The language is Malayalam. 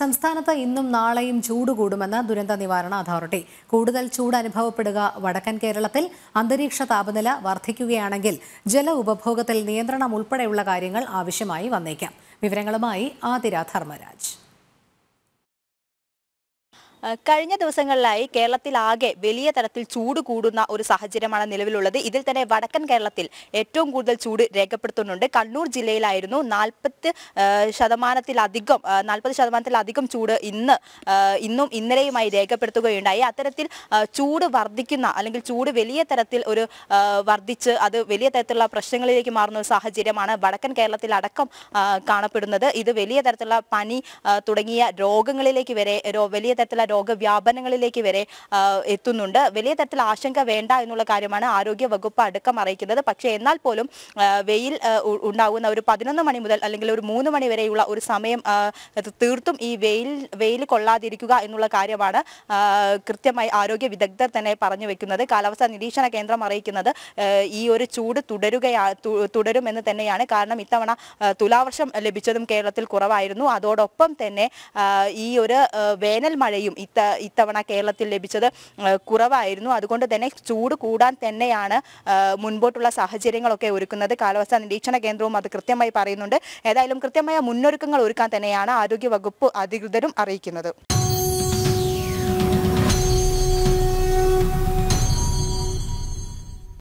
സംസ്ഥാനത്ത് ഇന്നും നാളെയും ചൂട് കൂടുമെന്ന് ദുരന്ത നിവാരണ അതോറിറ്റി കൂടുതൽ ചൂട് അനുഭവപ്പെടുക വടക്കൻ കേരളത്തിൽ അന്തരീക്ഷ താപനില വർദ്ധിക്കുകയാണെങ്കിൽ ജല ഉപഭോഗത്തിൽ നിയന്ത്രണം ഉൾപ്പെടെയുള്ള കാര്യങ്ങൾ ആവശ്യമായി വന്നേക്കാം വിവരങ്ങളുമായി ആതിര ധർമ്മരാജ് കഴിഞ്ഞ ദിവസങ്ങളിലായി കേരളത്തിലാകെ വലിയ തരത്തിൽ ചൂട് കൂടുന്ന ഒരു സാഹചര്യമാണ് നിലവിലുള്ളത് ഇതിൽ തന്നെ വടക്കൻ കേരളത്തിൽ ഏറ്റവും കൂടുതൽ ചൂട് രേഖപ്പെടുത്തുന്നുണ്ട് കണ്ണൂർ ജില്ലയിലായിരുന്നു നാൽപ്പത് ശതമാനത്തിലധികം നാൽപ്പത് ശതമാനത്തിലധികം ചൂട് ഇന്ന് ഇന്നും ഇന്നലെയുമായി രേഖപ്പെടുത്തുകയുണ്ടായി അത്തരത്തിൽ ചൂട് വർദ്ധിക്കുന്ന അല്ലെങ്കിൽ ചൂട് വലിയ തരത്തിൽ ഒരു വർദ്ധിച്ച് അത് വലിയ തരത്തിലുള്ള പ്രശ്നങ്ങളിലേക്ക് മാറുന്ന ഒരു സാഹചര്യമാണ് വടക്കൻ കേരളത്തിൽ അടക്കം കാണപ്പെടുന്നത് ഇത് വലിയ തരത്തിലുള്ള പനി തുടങ്ങിയ രോഗങ്ങളിലേക്ക് വരെ വലിയ തരത്തിലുള്ള രോഗവ്യാപനങ്ങളിലേക്ക് വരെ എത്തുന്നുണ്ട് വലിയ തരത്തിൽ ആശങ്ക വേണ്ട എന്നുള്ള കാര്യമാണ് ആരോഗ്യ വകുപ്പ് അടക്കം അറിയിക്കുന്നത് പക്ഷേ എന്നാൽ പോലും വെയിൽ ഉണ്ടാകുന്ന ഒരു പതിനൊന്ന് മണി മുതൽ അല്ലെങ്കിൽ ഒരു മൂന്ന് മണി വരെയുള്ള ഒരു സമയം തീർത്തും ഈ വെയിൽ വെയിൽ കൊള്ളാതിരിക്കുക എന്നുള്ള കാര്യമാണ് കൃത്യമായി ആരോഗ്യ വിദഗ്ധർ തന്നെ പറഞ്ഞു വെക്കുന്നത് കാലാവസ്ഥാ നിരീക്ഷണ കേന്ദ്രം അറിയിക്കുന്നത് ഈ ഒരു ചൂട് തുടരുകയാ തുടരുമെന്ന് തന്നെയാണ് കാരണം ഇത്തവണ തുലാവർഷം ലഭിച്ചതും കേരളത്തിൽ കുറവായിരുന്നു അതോടൊപ്പം തന്നെ ഈ ഒരു വേനൽ മഴയും ഇത്ത ഇത്തവണ കേരളത്തിൽ ലഭിച്ചത് കുറവായിരുന്നു അതുകൊണ്ട് തന്നെ ചൂട് കൂടാൻ തന്നെയാണ് മുൻപോട്ടുള്ള സാഹചര്യങ്ങളൊക്കെ ഒരുക്കുന്നത് കാലാവസ്ഥാ നിരീക്ഷണ കേന്ദ്രവും അത് കൃത്യമായി പറയുന്നുണ്ട് ഏതായാലും കൃത്യമായ മുന്നൊരുക്കങ്ങൾ ഒരുക്കാൻ തന്നെയാണ് ആരോഗ്യ വകുപ്പ് അധികൃതരും അറിയിക്കുന്നത്